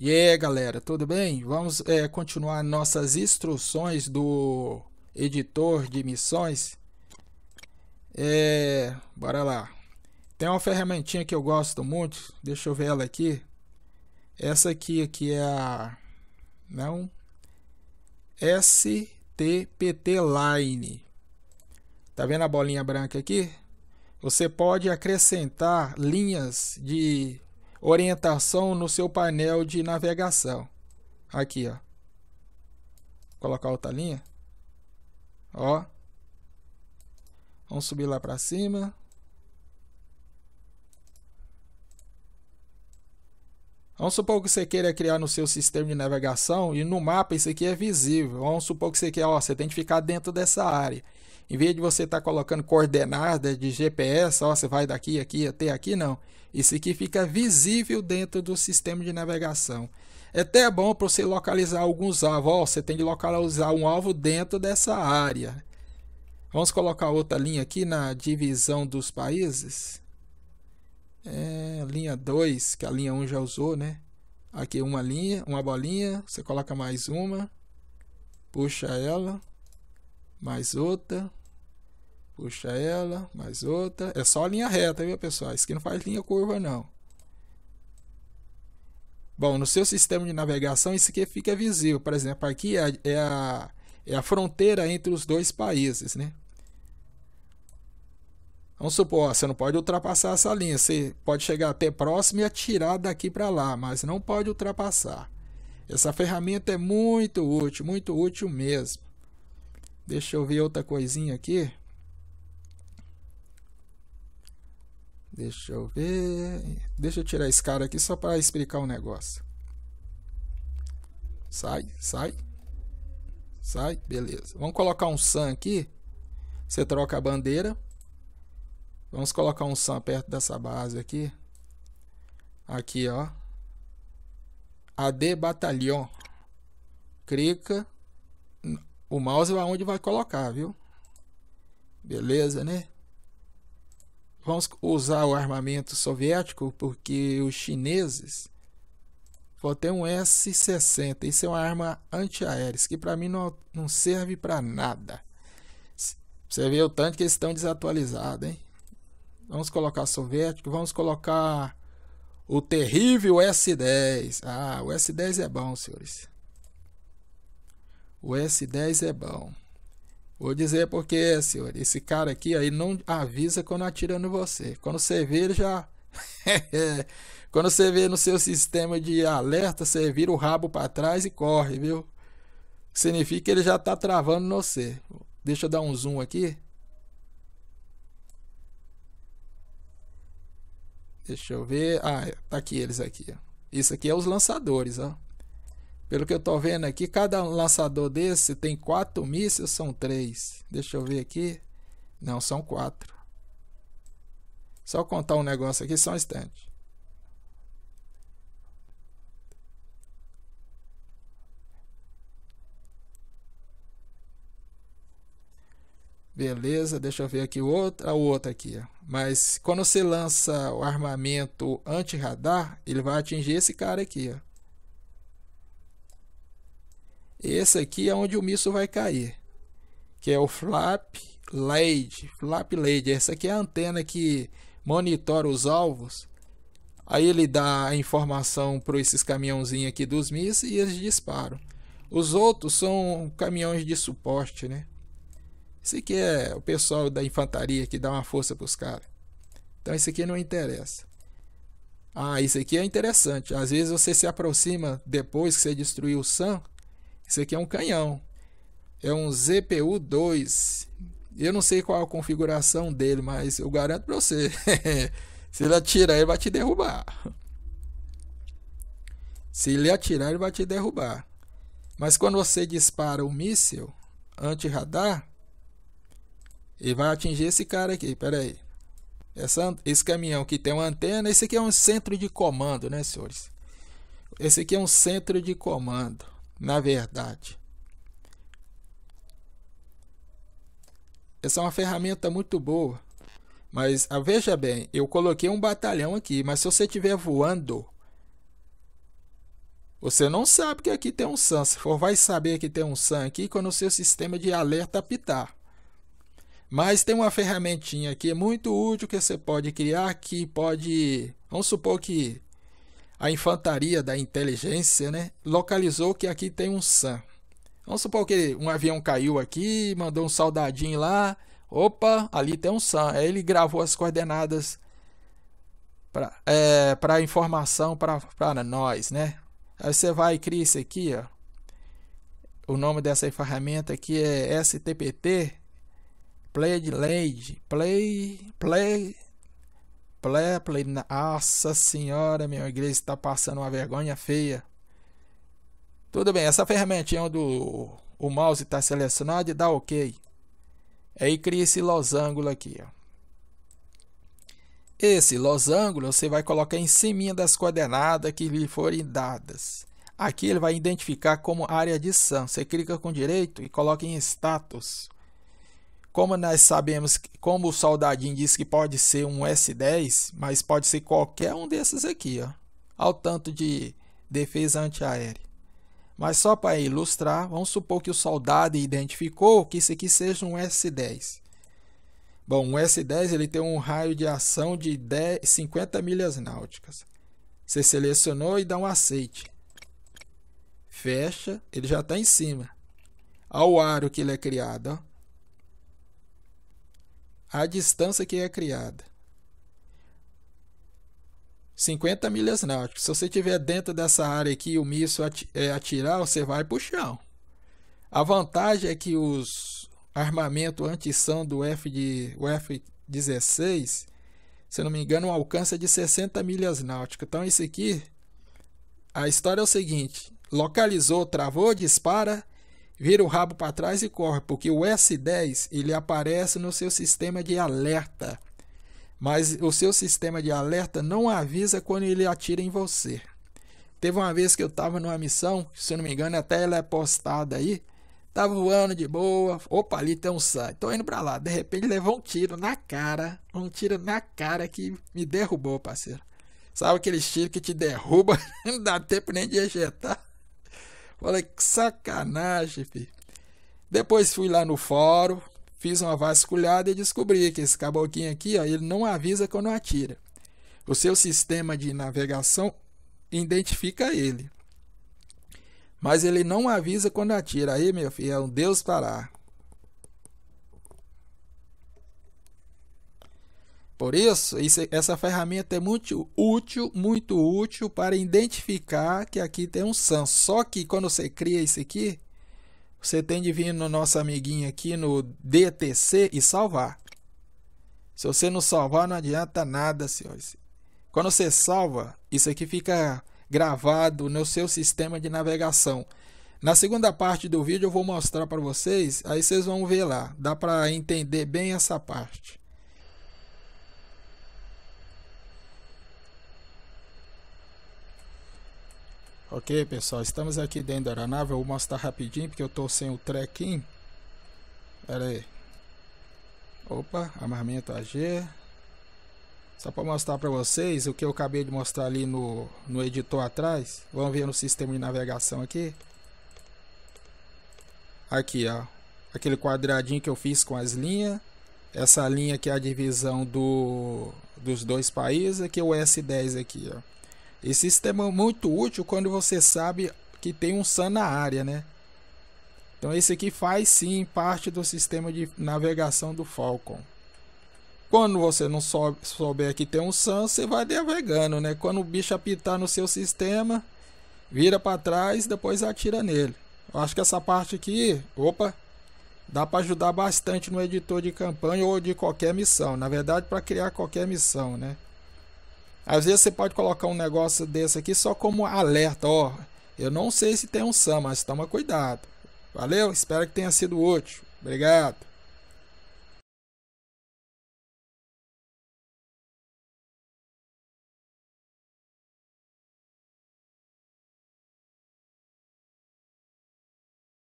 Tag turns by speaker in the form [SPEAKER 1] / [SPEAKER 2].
[SPEAKER 1] E yeah, aí galera, tudo bem? Vamos é, continuar nossas instruções do editor de missões. É, bora lá. Tem uma ferramentinha que eu gosto muito. Deixa eu ver ela aqui. Essa aqui, aqui é a... Não. STPT Line. Tá vendo a bolinha branca aqui? Você pode acrescentar linhas de orientação no seu painel de navegação. Aqui, ó. Vou colocar outra linha. Ó. Vamos subir lá para cima. Vamos supor que você queira criar no seu sistema de navegação e no mapa isso aqui é visível. Vamos supor que você quer, ó, você tem que ficar dentro dessa área. Em vez de você estar tá colocando coordenadas de GPS, ó, você vai daqui, aqui, até aqui, não. Isso aqui fica visível dentro do sistema de navegação. É até bom para você localizar alguns alvos. Ó, você tem que localizar um alvo dentro dessa área. Vamos colocar outra linha aqui na divisão dos países. É, linha 2, que a linha 1 um já usou, né? Aqui uma linha, uma bolinha, você coloca mais uma, puxa ela, mais outra, puxa ela, mais outra. É só linha reta, viu, pessoal? Isso aqui não faz linha curva, não. Bom, no seu sistema de navegação, isso aqui fica visível. Por exemplo, aqui é a, é a, é a fronteira entre os dois países, né? Vamos supor, ó, você não pode ultrapassar essa linha. Você pode chegar até próximo e atirar daqui para lá, mas não pode ultrapassar. Essa ferramenta é muito útil, muito útil mesmo. Deixa eu ver outra coisinha aqui. Deixa eu ver. Deixa eu tirar esse cara aqui só para explicar um negócio. Sai, sai. Sai, beleza. Vamos colocar um sun aqui. Você troca a bandeira. Vamos colocar um sun perto dessa base aqui. Aqui, ó. AD Batalhão. Clica o mouse vai é onde vai colocar, viu? Beleza, né? Vamos usar o armamento soviético porque os chineses vão ter um S-60. Isso é uma arma antiaérea, que para mim não, não serve para nada. Você vê o tanto que eles estão desatualizados, hein? Vamos colocar soviético, vamos colocar o terrível S10. Ah, o S10 é bom, senhores. O S10 é bom. Vou dizer porque senhor. Esse cara aqui aí não avisa quando atira no você. Quando você vê, ele já. quando você vê no seu sistema de alerta, você vira o rabo para trás e corre, viu? Significa que ele já está travando no você. Deixa eu dar um zoom aqui. Deixa eu ver. Ah, é, tá aqui eles aqui. Ó. Isso aqui é os lançadores, ó. Pelo que eu estou vendo aqui, cada lançador desse tem quatro mísseis, são três. Deixa eu ver aqui. Não, são quatro. Só contar um negócio aqui, só um instante. Beleza, deixa eu ver aqui o outro aqui. Ó. Mas quando você lança o armamento anti-radar, ele vai atingir esse cara aqui. Ó. Esse aqui é onde o míssil vai cair, que é o flap LED, flap LED. Essa aqui é a antena que monitora os alvos. Aí ele dá a informação para esses caminhãozinhos aqui dos mísseis e eles disparam. Os outros são caminhões de suporte, né? Esse aqui é o pessoal da infantaria que dá uma força para os caras. Então isso aqui não interessa. Ah, isso aqui é interessante. Às vezes você se aproxima depois que você destruiu o Sam isso aqui é um canhão. É um ZPU-2. Eu não sei qual a configuração dele, mas eu garanto para você. Se ele atirar, ele vai te derrubar. Se ele atirar, ele vai te derrubar. Mas quando você dispara o um míssil anti-radar, ele vai atingir esse cara aqui. Pera aí. Essa, esse caminhão que tem uma antena, esse aqui é um centro de comando, né, senhores? Esse aqui é um centro de comando na verdade. Essa é uma ferramenta muito boa. Mas ah, veja bem, eu coloquei um batalhão aqui, mas se você estiver voando, você não sabe que aqui tem um SAN. Se for, vai saber que tem um SAN aqui quando o seu sistema de alerta apitar. Mas tem uma ferramentinha aqui muito útil que você pode criar que pode. Vamos supor que a infantaria da inteligência, né, localizou que aqui tem um SAM. Vamos supor que um avião caiu aqui, mandou um soldadinho lá. Opa, ali tem um SAM. Aí ele gravou as coordenadas para é, pra informação para nós, né? Aí você vai e cria isso aqui, ó. O nome dessa ferramenta aqui é STPT Play Lade, Play Play pleple, nossa senhora, minha igreja está passando uma vergonha feia. Tudo bem, essa ferramentinha onde o, o mouse está selecionado e dá OK. Aí cria esse losango aqui. Ó. Esse losango você vai colocar em cima das coordenadas que lhe forem dadas. Aqui ele vai identificar como área de são. Você clica com direito e coloca em status como nós sabemos, como o Soldadinho disse que pode ser um S10, mas pode ser qualquer um desses aqui, ó, ao tanto de defesa antiaérea. Mas só para ilustrar, vamos supor que o soldado identificou que isso aqui seja um S10. Bom, um S10 ele tem um raio de ação de 10, 50 milhas náuticas. Você selecionou e dá um aceite. Fecha, ele já está em cima. Olha o aro que ele é criado. Ó a distância que é criada. 50 milhas náuticas. Tipo, se você estiver dentro dessa área aqui o míssil é, atirar, você vai para o chão. A vantagem é que os armamento antição do F de, o F-16, se não me engano, alcança é de 60 milhas náuticas. Então, isso aqui, a história é o seguinte: localizou, travou, dispara, vira o rabo para trás e corre, porque o S10 ele aparece no seu sistema de alerta, mas o seu sistema de alerta não avisa quando ele atira em você. Teve uma vez que eu estava numa missão, se eu não me engano, até ela é postada aí. Tava tá voando de boa. Opa, ali tem um sangue. Tô indo para lá. De repente levou um tiro na cara. Um tiro na cara que me derrubou, parceiro. Sabe aqueles tiros que te derruba? não dá tempo nem de ejetar. Falei, que sacanagem, filho. Depois fui lá no fórum, fiz uma vasculhada e descobri que esse caboclinho aqui, ó, ele não avisa quando atira. O seu sistema de navegação identifica ele. Mas ele não avisa quando atira. Aí, meu filho, é um Deus parar. Por isso, isso, essa ferramenta é muito útil, muito útil para identificar que aqui tem um san. Só que quando você cria isso aqui, você tem de vir no nosso amiguinho aqui no DTC e salvar. Se você não salvar, não adianta nada, senhores. Quando você salva, isso aqui fica gravado no seu sistema de navegação. Na segunda parte do vídeo eu vou mostrar para vocês, aí vocês vão ver lá. Dá para entender bem essa parte. Ok, pessoal, estamos aqui dentro da aeronave. Eu vou mostrar rapidinho porque eu tô sem o trekking. Pera aí. Opa, armamento AG. Só para mostrar para vocês o que eu acabei de mostrar ali no, no editor atrás. Vamos ver no sistema de navegação aqui. Aqui, ó. Aquele quadradinho que eu fiz com as linhas. Essa linha que é a divisão do, dos dois países. Aqui é o S10 aqui, ó. Esse sistema é muito útil quando você sabe que tem um SAN na área, né? Então esse aqui faz sim parte do sistema de navegação do Falcon. Quando você não souber que tem um SAN, você vai navegando, né? Quando o bicho apitar no seu sistema, vira para trás e depois atira nele. Eu acho que essa parte aqui, opa, dá para ajudar bastante no editor de campanha ou de qualquer missão. Na verdade, para criar qualquer missão, né? Às vezes você pode colocar um negócio desse aqui só como alerta, ó. Eu não sei se tem um SAM, mas toma cuidado. Valeu, espero que tenha sido útil. Obrigado.